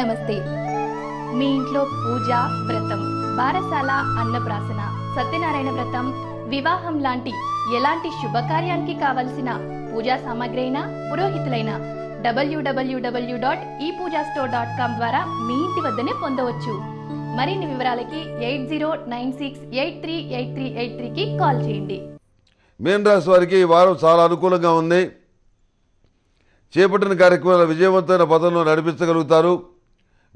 నమస్తే మీ ఇంట్లో పూజ వ్రతం బారసాల అన్నప్రాసన సత్యనారాయణ వ్రతం వివాహం లాంటి ఎలాంటి శుభకార్యానికి కావలసిన పూజా సామాగ్రి అయినా పురోహితులైన డబ్ల్యూడబ్ల్యూడబ్ల్యూ డాట్ ఈ పూజా స్టోర్ డాట్ కామ్ ద్వారా మీ ఇంటి వద్దనే పొందవచ్చు మరిన్ని వివరాలకి eight zero nine six eight three eight three eight త్రీకి కాల్ చేయండి మీన వారికి ఈ వారం చాలా అనుకూలంగా ఉంది చేపట్టిన కార్యక్రమాల విజయవంతమైన పదంలో నడిపించగలుగుతారు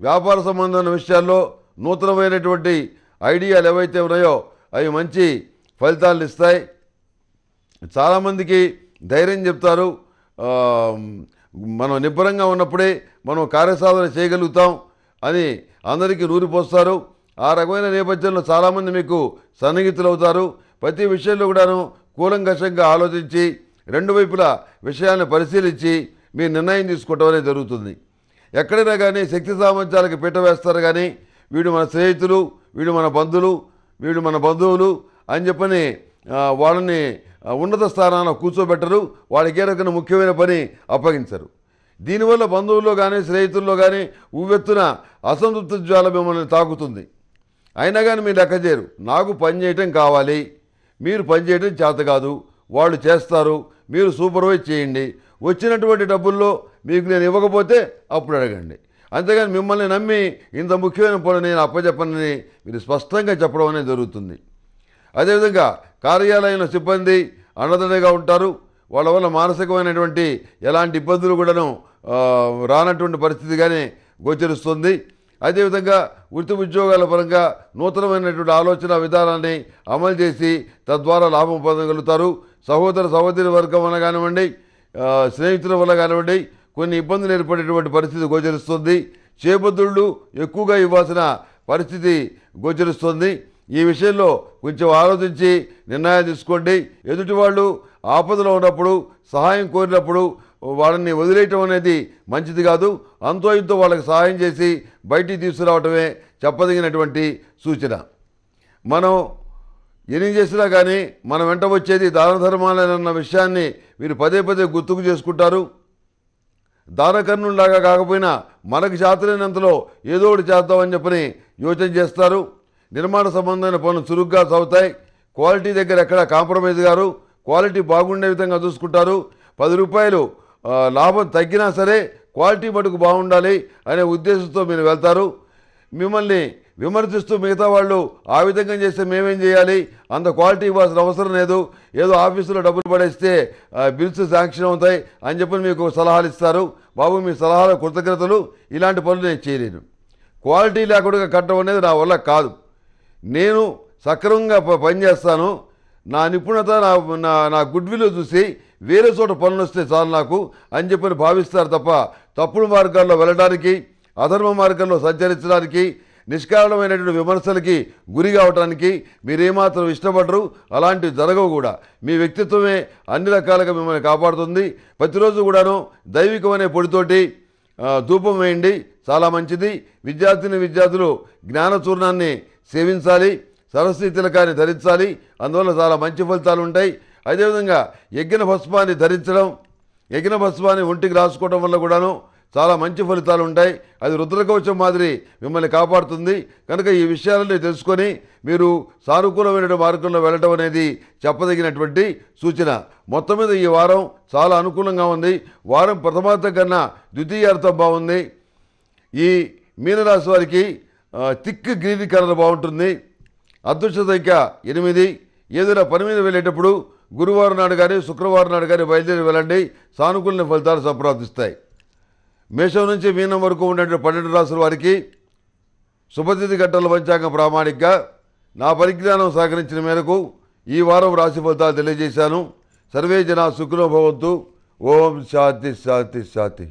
వ్యాపార సంబంధమైన విషయాల్లో నూతనమైనటువంటి ఐడియాలు ఏవైతే ఉన్నాయో అవి మంచి ఫలితాలను ఇస్తాయి చాలామందికి ధైర్యం చెప్తారు మనం నిబ్బరంగా ఉన్నప్పుడే మనం కార్యసాధన చేయగలుగుతాం అని అందరికీ నూరిపోస్తారు ఆ రకమైన నేపథ్యంలో చాలామంది మీకు సన్నిహితులు అవుతారు ప్రతి విషయంలో కూడాను కూలంకషంగా ఆలోచించి రెండు వైపుల విషయాన్ని పరిశీలించి మీ నిర్ణయం తీసుకోవటం జరుగుతుంది ఎక్కడైనా కానీ శక్తి సామర్థ్యాలకు పీట వేస్తారు కానీ వీడు మన స్నేహితులు వీడు మన బంధువులు వీడు మన బంధువులు అని చెప్పని వాళ్ళని ఉన్నత స్థానాల్లో కూర్చోబెట్టరు వాళ్ళకి ఏ రకమైన ముఖ్యమైన పని అప్పగించరు దీనివల్ల బంధువుల్లో కానీ స్నేహితుల్లో కానీ ఉవ్వెత్తున అసంతృప్తి జ్వాల మిమ్మల్ని తాకుతుంది అయినా కానీ మీరు లెక్క చేయరు నాకు పని చేయటం కావాలి మీరు పని చేయటం చేత కాదు వాళ్ళు చేస్తారు మీరు సూపర్వైజ్ చేయండి వచ్చినటువంటి డబ్బుల్లో మీకు నేను ఇవ్వకపోతే అప్పుడు అడగండి అంతేగాని మిమ్మల్ని నమ్మి ఇంత ముఖ్యమైన పనులు నేను అప్పచెప్పనని మీరు స్పష్టంగా చెప్పడం అనేది జరుగుతుంది అదేవిధంగా కార్యాలయంలో సిబ్బంది అండదండగా ఉంటారు వాళ్ళ వల్ల మానసికమైనటువంటి ఎలాంటి ఇబ్బందులు కూడాను రానటువంటి పరిస్థితిగానే గోచరిస్తుంది అదేవిధంగా వృత్తి ఉద్యోగాల పరంగా నూతనమైనటువంటి ఆలోచన విధానాన్ని అమలు చేసి తద్వారా లాభం పొందగలుగుతారు సహోదర సహోదరి వర్గం వల్ల కానివ్వండి స్నేహితుల వల్ల కానివ్వండి కొన్ని ఇబ్బందులు ఏర్పడేటువంటి పరిస్థితి గోచరిస్తుంది చేపద్దుళ్ళు ఎక్కువగా ఇవ్వాల్సిన పరిస్థితి గోచరిస్తుంది ఈ విషయంలో కొంచెం ఆలోచించి నిర్ణయాలు తీసుకోండి ఎదుటి వాళ్ళు ఆపదలో ఉన్నప్పుడు సహాయం కోరినప్పుడు వాళ్ళని వదిలేయటం అనేది మంచిది కాదు అంతో ఇంతో వాళ్ళకి సహాయం చేసి బయటికి తీసుకురావటమే చెప్పదగినటువంటి సూచన మనం ఎన్ని చేసినా కానీ మన వెంట వచ్చేది దాన ధర్మాలన్న విషయాన్ని మీరు పదే పదే గుర్తుకు చేసుకుంటారు దానకర్ణుల్లాగా కాకపోయినా మనకు చేతలేనంతలో ఏదో ఒకటి చేద్దామని చెప్పని యోచన చేస్తారు నిర్మాణ సంబంధమైన పనులు చురుగ్గా సాగుతాయి క్వాలిటీ దగ్గర ఎక్కడ కాంప్రమైజ్ గారు క్వాలిటీ బాగుండే విధంగా చూసుకుంటారు పది రూపాయలు లాభం తగ్గినా సరే క్వాలిటీ మటుకు బాగుండాలి అనే ఉద్దేశంతో మీరు వెళ్తారు మిమ్మల్ని విమర్శిస్తూ మిగతా వాళ్ళు ఆ విధంగా చేస్తే మేమేం చేయాలి అంత క్వాలిటీ ఇవ్వాల్సిన అవసరం లేదు ఏదో ఆఫీసులో డబ్బులు పడేస్తే బిల్స్ శాంక్షన్ అవుతాయి అని చెప్పి మీకు సలహాలు ఇస్తారు బాబు మీ సలహాల కృతజ్ఞతలు ఇలాంటి పనులు నేను చేయలేను క్వాలిటీ లేకుండా కట్టడం అనేది నా వల్ల కాదు నేను సక్రమంగా పనిచేస్తాను నా నిపుణత నా నా నా గుడ్విల్ చూసి వేరే చోట పనులు వస్తే చాలు నాకు అని చెప్పని భావిస్తారు తప్ప తప్పుడు మార్గాల్లో వెళ్ళడానికి అధర్మ మార్గంలో సంచరించడానికి నిష్కారణమైనటువంటి విమర్శలకి గురి కావడానికి మీరేమాత్రం ఇష్టపడరు అలాంటివి జరగవు కూడా మీ వ్యక్తిత్వమే అన్ని రకాలుగా మిమ్మల్ని కాపాడుతుంది ప్రతిరోజు కూడాను దైవికమనే పొడితోటి ధూపం వేయండి చాలా మంచిది విద్యార్థిని విద్యార్థులు జ్ఞానచూర్ణాన్ని సేవించాలి సరస్వతి తిలకాన్ని ధరించాలి అందువల్ల చాలా మంచి ఫలితాలు ఉంటాయి అదేవిధంగా యజ్ఞ భస్మాన్ని ధరించడం యజ్ఞ భస్మాన్ని ఒంటికి రాసుకోవడం వల్ల కూడాను చాలా మంచి ఫలితాలు ఉంటాయి అది రుద్రకవచం మాదిరి మిమ్మల్ని కాపాడుతుంది కనుక ఈ విషయాలని తెలుసుకొని మీరు సానుకూలమైన మార్గంలో వెళ్ళడం అనేది చెప్పదగినటువంటి సూచన మొత్తం మీద ఈ వారం చాలా అనుకూలంగా ఉంది వారం ప్రథమార్థం కన్నా ద్వితీయార్థం బాగుంది ఈ మీనరాశి వారికి తిక్ గ్రీన్ కలర్ బాగుంటుంది అదృష్ట సంఖ్య ఎనిమిది ఏదైనా పని మీద వెళ్ళేటప్పుడు గురువారం నాడు కానీ శుక్రవారం నాడు కానీ బయలుదేరి వెళ్ళండి సానుకూల ఫలితాలు సంప్రదిస్తాయి మేషం నుంచి మీనం వరకు ఉన్నటువంటి పన్నెండు రాసుల వారికి శుభతిథి గంటల పంచాంగం ప్రామాణికంగా నా పరిజ్ఞానం సహకరించిన మేరకు ఈ వారం రాశి ఫలితాలు తెలియజేశాను సర్వే జనా సుఖినో ఓం శాంతి శాంతి శాంతి